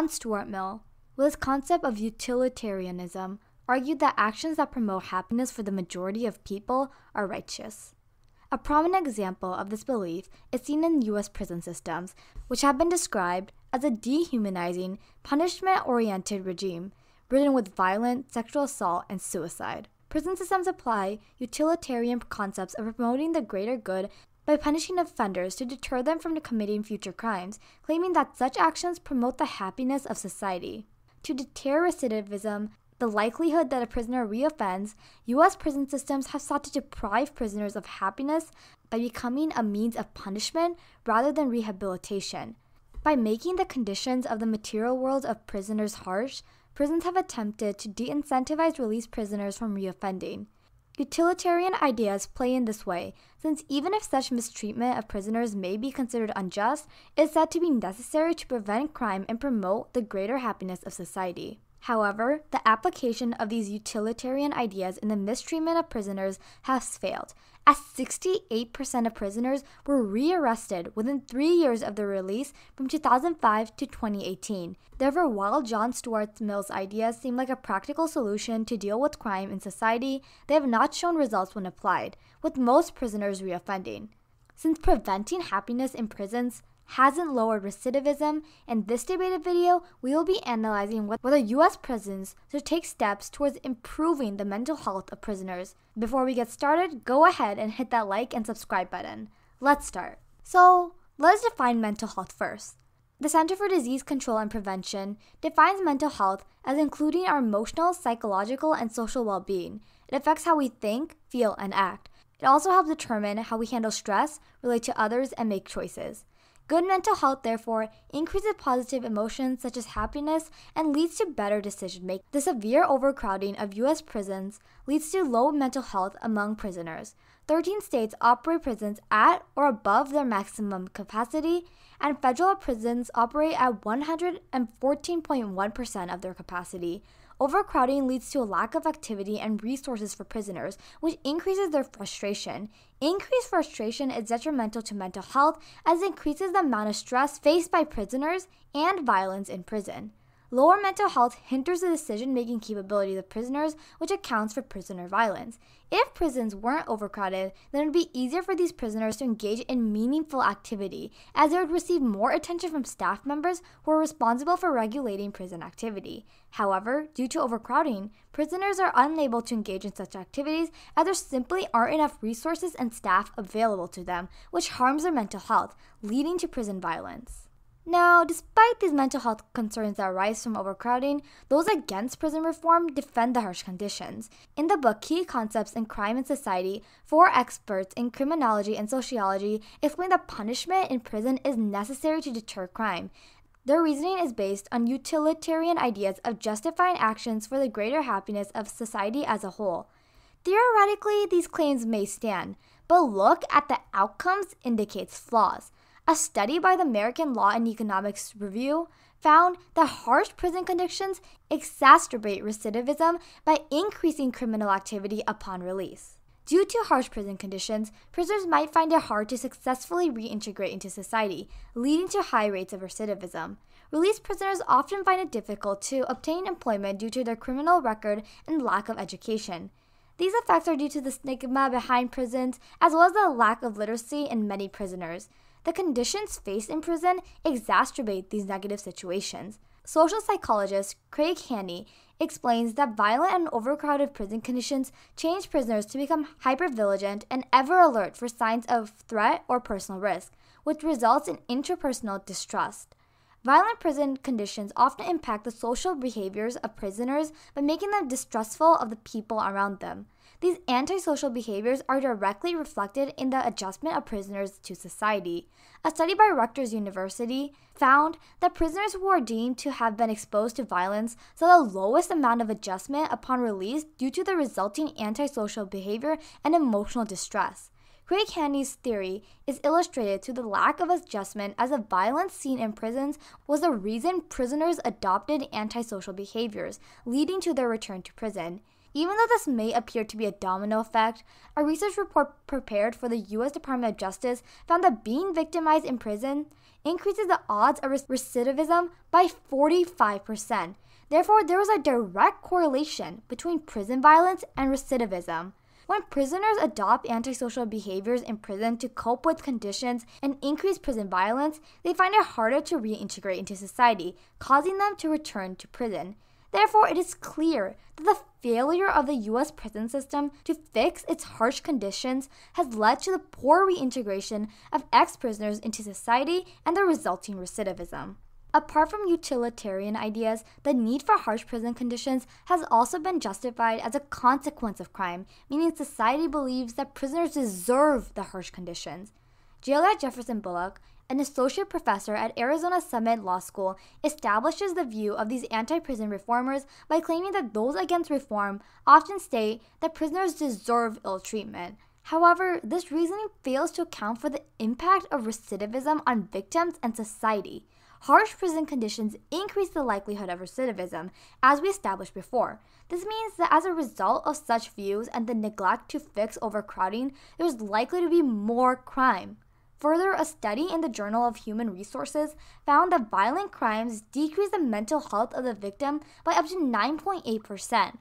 John Stuart Mill, with his concept of utilitarianism, argued that actions that promote happiness for the majority of people are righteous. A prominent example of this belief is seen in US prison systems, which have been described as a dehumanizing, punishment oriented regime ridden with violence, sexual assault, and suicide. Prison systems apply utilitarian concepts of promoting the greater good by punishing offenders to deter them from committing future crimes, claiming that such actions promote the happiness of society. To deter recidivism, the likelihood that a prisoner reoffends, U.S. prison systems have sought to deprive prisoners of happiness by becoming a means of punishment rather than rehabilitation. By making the conditions of the material world of prisoners harsh, prisons have attempted to de incentivize released prisoners from reoffending. Utilitarian ideas play in this way, since even if such mistreatment of prisoners may be considered unjust, it is said to be necessary to prevent crime and promote the greater happiness of society. However, the application of these utilitarian ideas in the mistreatment of prisoners has failed, as 68% of prisoners were rearrested within three years of their release from 2005 to 2018. Therefore, while John Stuart Mill's ideas seem like a practical solution to deal with crime in society, they have not shown results when applied, with most prisoners reoffending. Since preventing happiness in prisons hasn't lowered recidivism, in this debated video, we will be analyzing whether US prisons should take steps towards improving the mental health of prisoners. Before we get started, go ahead and hit that like and subscribe button. Let's start. So, let's define mental health first. The Center for Disease Control and Prevention defines mental health as including our emotional, psychological, and social well being. It affects how we think, feel, and act. It also helps determine how we handle stress, relate to others, and make choices. Good mental health, therefore, increases positive emotions such as happiness and leads to better decision making. The severe overcrowding of U.S. prisons leads to low mental health among prisoners. 13 states operate prisons at or above their maximum capacity, and federal prisons operate at 114.1% of their capacity, Overcrowding leads to a lack of activity and resources for prisoners, which increases their frustration. Increased frustration is detrimental to mental health as it increases the amount of stress faced by prisoners and violence in prison. Lower mental health hinders the decision making capabilities of prisoners, which accounts for prisoner violence. If prisons weren't overcrowded, then it would be easier for these prisoners to engage in meaningful activity, as they would receive more attention from staff members who are responsible for regulating prison activity. However, due to overcrowding, prisoners are unable to engage in such activities as there simply aren't enough resources and staff available to them, which harms their mental health, leading to prison violence. Now, despite these mental health concerns that arise from overcrowding, those against prison reform defend the harsh conditions. In the book Key Concepts in Crime and Society, four experts in criminology and sociology explain that punishment in prison is necessary to deter crime. Their reasoning is based on utilitarian ideas of justifying actions for the greater happiness of society as a whole. Theoretically, these claims may stand, but look at the outcomes indicates flaws. A study by the American Law and Economics Review found that harsh prison conditions exacerbate recidivism by increasing criminal activity upon release. Due to harsh prison conditions, prisoners might find it hard to successfully reintegrate into society, leading to high rates of recidivism. Released prisoners often find it difficult to obtain employment due to their criminal record and lack of education. These effects are due to the stigma behind prisons as well as the lack of literacy in many prisoners. The conditions faced in prison exacerbate these negative situations. Social psychologist Craig Handy explains that violent and overcrowded prison conditions change prisoners to become hypervigilant and ever alert for signs of threat or personal risk, which results in interpersonal distrust. Violent prison conditions often impact the social behaviors of prisoners by making them distrustful of the people around them. These antisocial behaviors are directly reflected in the adjustment of prisoners to society. A study by Rutgers University found that prisoners who are deemed to have been exposed to violence saw the lowest amount of adjustment upon release due to the resulting antisocial behavior and emotional distress. Craig Handy's theory is illustrated through the lack of adjustment as the violence seen in prisons was the reason prisoners adopted antisocial behaviors, leading to their return to prison. Even though this may appear to be a domino effect, a research report prepared for the U.S. Department of Justice found that being victimized in prison increases the odds of recidivism by 45%. Therefore, there was a direct correlation between prison violence and recidivism. When prisoners adopt antisocial behaviors in prison to cope with conditions and increase prison violence, they find it harder to reintegrate into society, causing them to return to prison. Therefore, it is clear that the failure of the US prison system to fix its harsh conditions has led to the poor reintegration of ex prisoners into society and the resulting recidivism. Apart from utilitarian ideas, the need for harsh prison conditions has also been justified as a consequence of crime, meaning society believes that prisoners deserve the harsh conditions. Jailer Jefferson Bullock an associate professor at Arizona Summit Law School, establishes the view of these anti prison reformers by claiming that those against reform often state that prisoners deserve ill treatment. However, this reasoning fails to account for the impact of recidivism on victims and society. Harsh prison conditions increase the likelihood of recidivism, as we established before. This means that as a result of such views and the neglect to fix overcrowding, there is likely to be more crime. Further, a study in the Journal of Human Resources found that violent crimes decrease the mental health of the victim by up to 9.8%.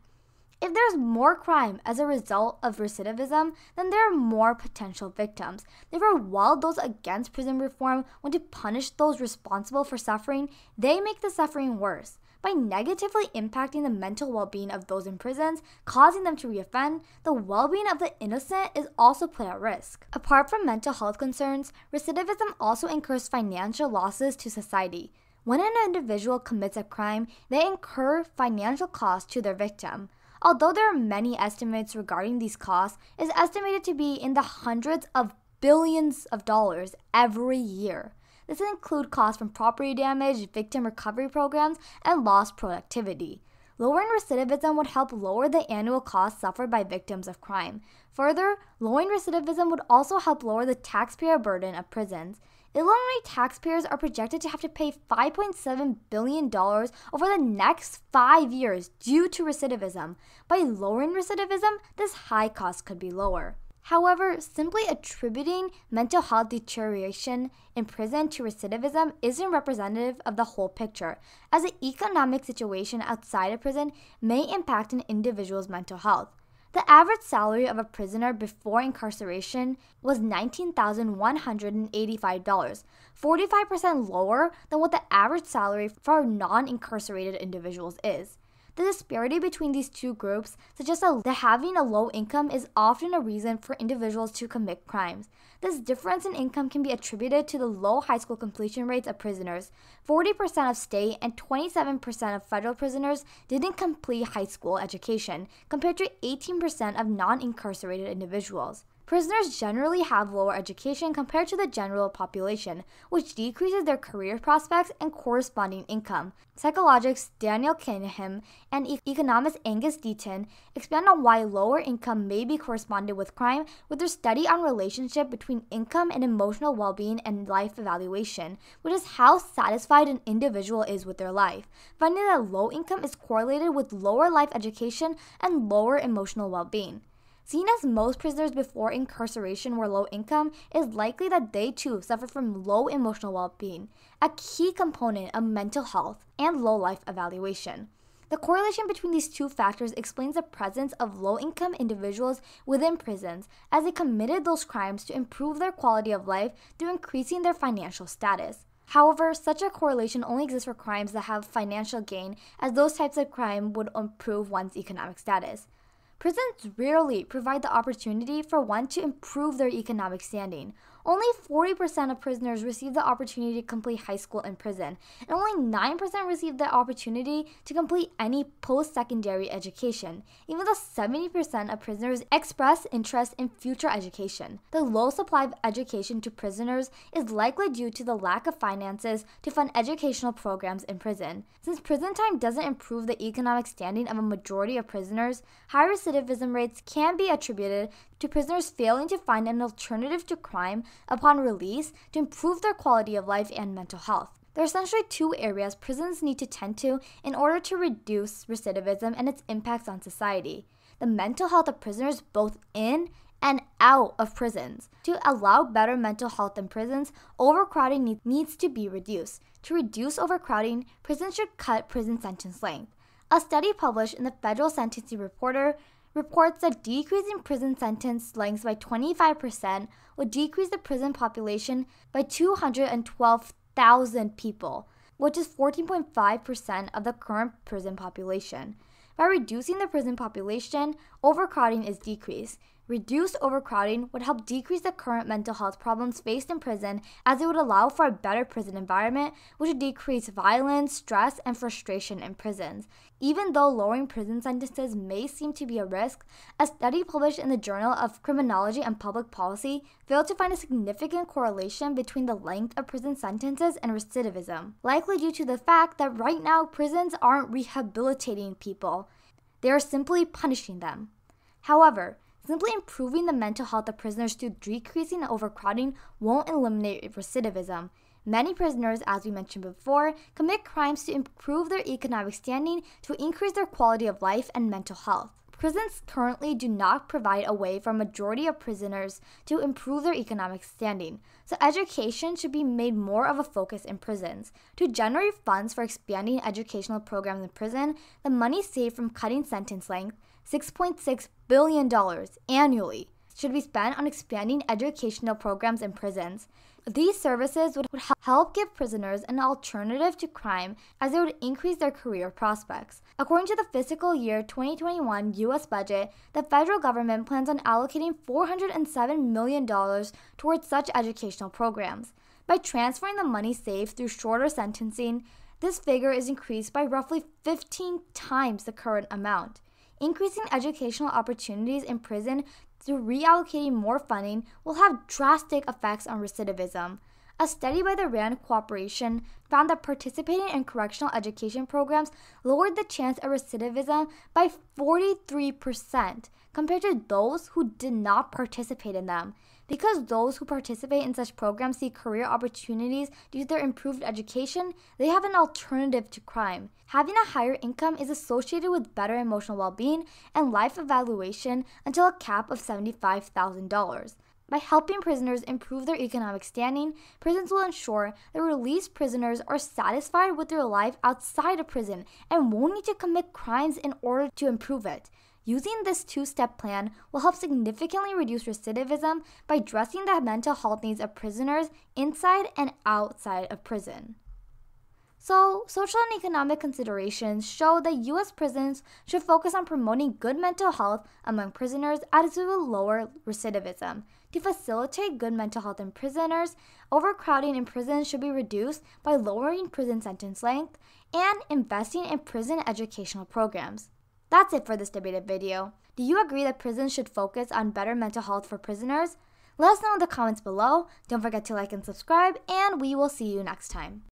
If there's more crime as a result of recidivism, then there are more potential victims. Therefore, while those against prison reform want to punish those responsible for suffering, they make the suffering worse by negatively impacting the mental well being of those in prisons, causing them to reoffend, the well being of the innocent is also put at risk. Apart from mental health concerns, recidivism also incurs financial losses to society. When an individual commits a crime, they incur financial costs to their victim. Although there are many estimates regarding these costs, is estimated to be in the hundreds of billions of dollars every year. This includes costs from property damage, victim recovery programs, and lost productivity. Lowering recidivism would help lower the annual costs suffered by victims of crime. Further, lowering recidivism would also help lower the taxpayer burden of prisons. Illinois taxpayers are projected to have to pay $5.7 billion over the next five years due to recidivism. By lowering recidivism, this high cost could be lower. However, simply attributing mental health deterioration in prison to recidivism isn't representative of the whole picture, as the economic situation outside of prison may impact an individual's mental health. The average salary of a prisoner before incarceration was $19,185, 45% lower than what the average salary for non incarcerated individuals is. The disparity between these two groups suggests that having a low income is often a reason for individuals to commit crimes. This difference in income can be attributed to the low high school completion rates of prisoners. 40% of state and 27% of federal prisoners didn't complete high school education, compared to 18% of non incarcerated individuals. Prisoners generally have lower education compared to the general population, which decreases their career prospects and corresponding income. Psychologists Daniel Kinham and economist Angus Deaton expand on why lower income may be corresponded with crime with their study on relationship between income and emotional well-being and life evaluation, which is how satisfied an individual is with their life, finding that low income is correlated with lower life education and lower emotional well-being. Seeing as most prisoners before incarceration were low income, it is likely that they too suffer from low emotional well being, a key component of mental health and low life evaluation. The correlation between these two factors explains the presence of low income individuals within prisons as they committed those crimes to improve their quality of life through increasing their financial status. However, such a correlation only exists for crimes that have financial gain, as those types of crime would improve one's economic status prisons rarely provide the opportunity for one to improve their economic standing, only 40% of prisoners received the opportunity to complete high school in prison, and only 9% received the opportunity to complete any post secondary education, even though 70% of prisoners express interest in future education. The low supply of education to prisoners is likely due to the lack of finances to fund educational programs in prison. Since prison time doesn't improve the economic standing of a majority of prisoners, high recidivism rates can be attributed to prisoners failing to find an alternative to crime upon release to improve their quality of life and mental health. There are essentially two areas prisons need to tend to in order to reduce recidivism and its impacts on society the mental health of prisoners, both in and out of prisons. To allow better mental health in prisons, overcrowding need, needs to be reduced. To reduce overcrowding, prisons should cut prison sentence length. A study published in the Federal Sentencing Reporter reports that decreasing prison sentence lengths by 25% would decrease the prison population by 212,000 people, which is 14.5% of the current prison population. By reducing the prison population, overcrowding is decreased, Reduced overcrowding would help decrease the current mental health problems faced in prison as it would allow for a better prison environment, which would decrease violence, stress, and frustration in prisons. Even though lowering prison sentences may seem to be a risk, a study published in the Journal of Criminology and Public Policy failed to find a significant correlation between the length of prison sentences and recidivism, likely due to the fact that right now prisons aren't rehabilitating people, they are simply punishing them. However, Simply improving the mental health of prisoners through decreasing overcrowding won't eliminate recidivism. Many prisoners, as we mentioned before, commit crimes to improve their economic standing to increase their quality of life and mental health. Prisons currently do not provide a way for a majority of prisoners to improve their economic standing, so education should be made more of a focus in prisons. To generate funds for expanding educational programs in prison, the money saved from cutting sentence length $6.6 billion annually should be spent on expanding educational programs in prisons. These services would help give prisoners an alternative to crime as it would increase their career prospects. According to the fiscal year 2021 U.S. budget, the federal government plans on allocating $407 million towards such educational programs. By transferring the money saved through shorter sentencing, this figure is increased by roughly 15 times the current amount. Increasing educational opportunities in prison through reallocating more funding will have drastic effects on recidivism. A study by the RAND Corporation found that participating in correctional education programs lowered the chance of recidivism by 43% compared to those who did not participate in them. Because those who participate in such programs see career opportunities due to their improved education, they have an alternative to crime. Having a higher income is associated with better emotional well being and life evaluation until a cap of $75,000. By helping prisoners improve their economic standing, prisons will ensure that released prisoners are satisfied with their life outside of prison and won't need to commit crimes in order to improve it. Using this two step plan will help significantly reduce recidivism by addressing the mental health needs of prisoners inside and outside of prison. So, social and economic considerations show that U.S. prisons should focus on promoting good mental health among prisoners as it will lower recidivism. To facilitate good mental health in prisoners, overcrowding in prisons should be reduced by lowering prison sentence length and investing in prison educational programs. That's it for this debated video. Do you agree that prisons should focus on better mental health for prisoners? Let us know in the comments below. Don't forget to like and subscribe, and we will see you next time.